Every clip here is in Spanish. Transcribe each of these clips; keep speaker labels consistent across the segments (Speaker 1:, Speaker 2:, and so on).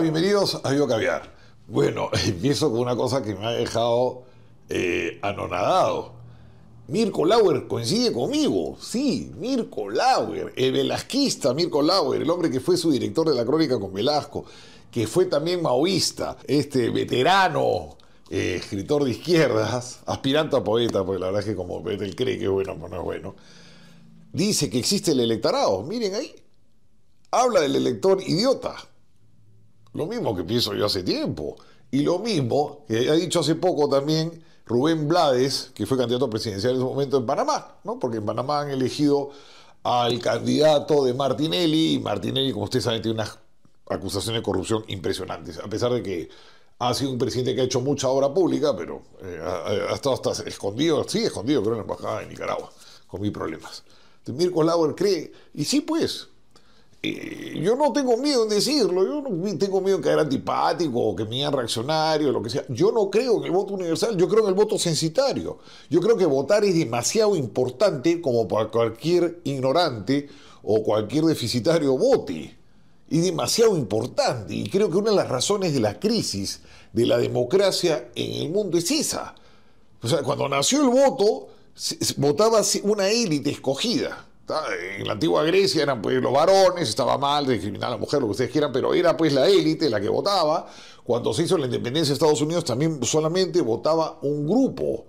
Speaker 1: bienvenidos a Yo Caviar. Bueno, empiezo con una cosa que me ha dejado eh, anonadado. Mirko Lauer coincide conmigo. Sí, Mirko Lauer, el velasquista Mirko Lauer, el hombre que fue su director de la crónica con Velasco, que fue también maoísta, este veterano eh, escritor de izquierdas, aspirante a poeta, porque la verdad es que como él cree que es bueno, pues no es bueno, dice que existe el electorado. Miren ahí. Habla del elector idiota lo mismo que pienso yo hace tiempo. Y lo mismo que ha dicho hace poco también Rubén Blades, que fue candidato presidencial en su momento en Panamá, ¿no? Porque en Panamá han elegido al candidato de Martinelli, y Martinelli, como ustedes saben, tiene unas acusaciones de corrupción impresionantes, a pesar de que ha sido un presidente que ha hecho mucha obra pública, pero eh, ha, estado hasta escondido, sí, escondido, creo, en la embajada de Nicaragua, con mil problemas. Mirko Lauer cree, y sí, pues, eh, yo no tengo miedo en decirlo, yo no tengo miedo en caer antipático o que me digan reaccionario, lo que sea. Yo no creo en el voto universal, yo creo en el voto censitario. Yo creo que votar es demasiado importante como para cualquier ignorante o cualquier deficitario vote. Es demasiado importante y creo que una de las razones de la crisis de la democracia en el mundo es esa. O sea, cuando nació el voto, votaba una élite escogida en la antigua Grecia eran pues los varones, estaba mal discriminar a la mujer, lo que ustedes quieran, pero era pues la élite la que votaba. Cuando se hizo la independencia de Estados Unidos también solamente votaba un grupo,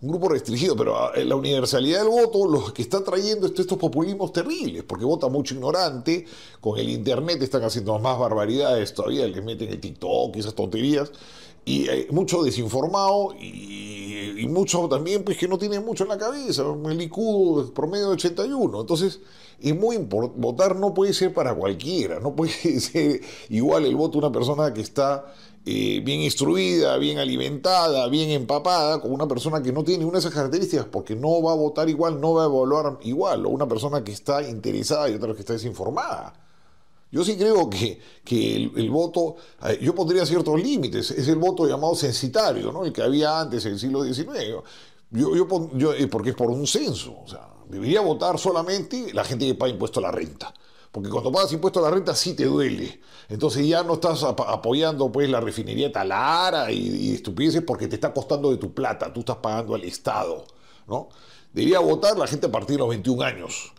Speaker 1: un grupo restringido, pero ah, la universalidad del voto lo que está trayendo es estos populismos terribles, porque vota mucho ignorante, con el internet están haciendo más barbaridades todavía, que meten el TikTok y esas tonterías, y eh, mucho desinformado y, mucho también pues que no tiene mucho en la cabeza, el IQ promedio de 81. Entonces, es muy importante, votar no puede ser para cualquiera, no puede ser igual el voto de una persona que está eh, bien instruida, bien alimentada, bien empapada, con una persona que no tiene una de esas características, porque no va a votar igual, no va a evaluar igual, o una persona que está interesada y otra que está desinformada. Yo sí creo que, el, voto, eh, yo pondría ciertos límites, es el voto llamado censitario, ¿no? el que había antes en el siglo XIX. Yo, eh, porque es por un censo, o sea, debería votar solamente la gente que paga impuesto a la renta. Porque cuando pagas impuesto a la renta sí te duele. Entonces ya no estás apoyando pues la refinería talara y, y estupideces porque te está costando de tu plata, tú estás pagando al Estado. ¿no? Debería votar la gente a partir de los 21 años.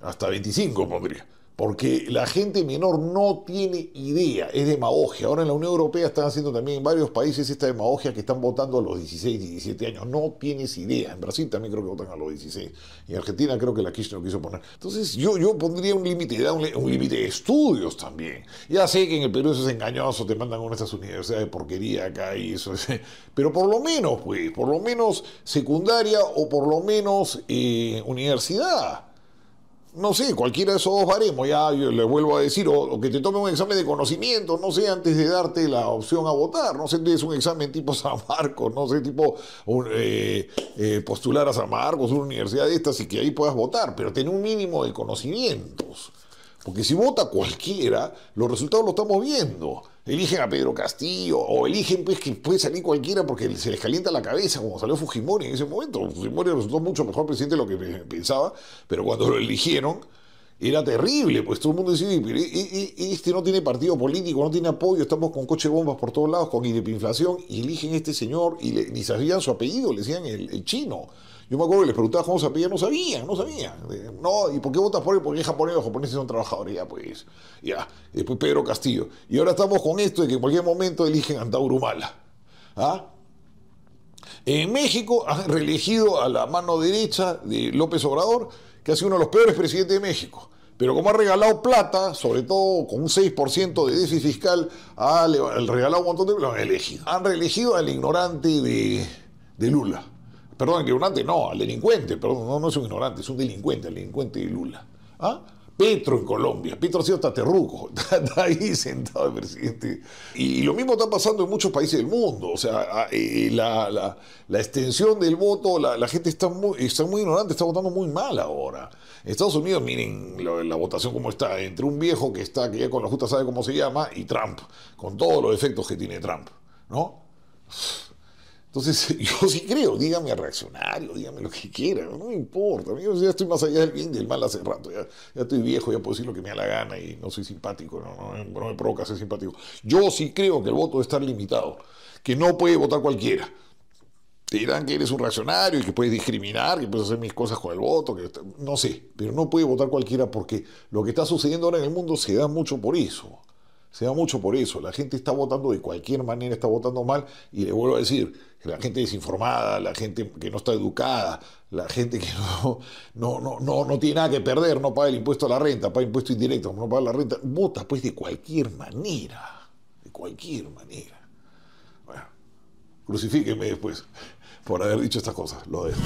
Speaker 1: Hasta 25 pondría porque la gente menor no tiene idea, es demagogia. Ahora en la Unión Europea están haciendo también en varios países esta demagogia que están votando a los 16, 17 años. No tienes idea. En Brasil también creo que votan a los 16. Y en Argentina creo que la Kish no quiso poner. Entonces yo, yo pondría un límite, un, un límite de estudios también. Ya sé que en el Perú eso es engañoso, te mandan a una de estas universidades de porquería acá y eso. Pero por lo menos, pues, por lo menos secundaria o por lo menos eh, universidad no sé, cualquiera de esos dos haremos, ya le vuelvo a decir, o, que te tome un examen de conocimiento, no sé, antes de darte la opción a votar, no sé, es un examen tipo San Marcos, no sé, tipo eh, eh, postular a San Marcos, una universidad de estas, y que ahí puedas votar, pero ten un mínimo de conocimientos, porque si vota cualquiera, los resultados los estamos viendo eligen a Pedro Castillo, o eligen pues que puede salir cualquiera porque se les calienta la cabeza, como salió Fujimori en ese momento. Fujimori resultó mucho mejor presidente de lo que pensaba, pero cuando lo eligieron, era terrible, pues todo el mundo decía, este no tiene partido político, no tiene apoyo, estamos con coche bombas por todos lados, con inflación, y eligen este señor, y ni sabían su apellido, le decían el, chino. Yo me acuerdo que les preguntaba cómo se apellía, no sabían, no sabían. No, ¿y por qué votas por él? Porque es japonés, los japoneses son trabajadores, ya pues, ya. Después Pedro Castillo. Y ahora estamos con esto de que en cualquier momento eligen a Mala ¿ah? En México han reelegido a la mano derecha de López Obrador, que ha sido uno de los peores presidentes de México. Pero como ha regalado plata, sobre todo con un 6% de déficit fiscal, ha regalado un montón de... Lo han elegido. Han reelegido al ignorante de, de Lula. Perdón, ignorante no, al delincuente, perdón, no, no es un ignorante, es un delincuente, al delincuente de Lula. ¿Ah? Petro en Colombia. Petro ha sido hasta terruco, está ahí sentado el presidente. Y lo mismo está pasando en muchos países del mundo. O sea, eh, eh, la, extensión del voto, la, gente está muy, muy ignorante, está votando muy mal ahora. En Estados Unidos, miren la, votación como está, entre un viejo que está, que ya con la justa sabe cómo se llama, y Trump, con todos los efectos que tiene Trump, ¿no? Entonces, yo sí creo, dígame a reaccionario, dígame lo que quiera, no me importa. Yo ya estoy más allá del bien y del mal hace rato, ya, estoy viejo, ya puedo decir lo que me da la gana y no soy simpático, no, me provoca ser simpático. Yo sí creo que el voto debe estar limitado, que no puede votar cualquiera. Te dirán que eres un reaccionario y que puedes discriminar, que puedes hacer mis cosas con el voto, no sé, pero no puede votar cualquiera porque lo que está sucediendo ahora en el mundo se da mucho por eso. Se da mucho por eso. La gente está votando de cualquier manera, está votando mal. Y le vuelvo a decir, la gente desinformada, la gente que no está educada, la gente que no, no, no, no, tiene nada que perder, no paga el impuesto a la renta, paga impuesto indirecto, no paga la renta, vota pues de cualquier manera. De cualquier manera. Bueno, crucifíqueme después por haber dicho estas cosas. Lo dejo.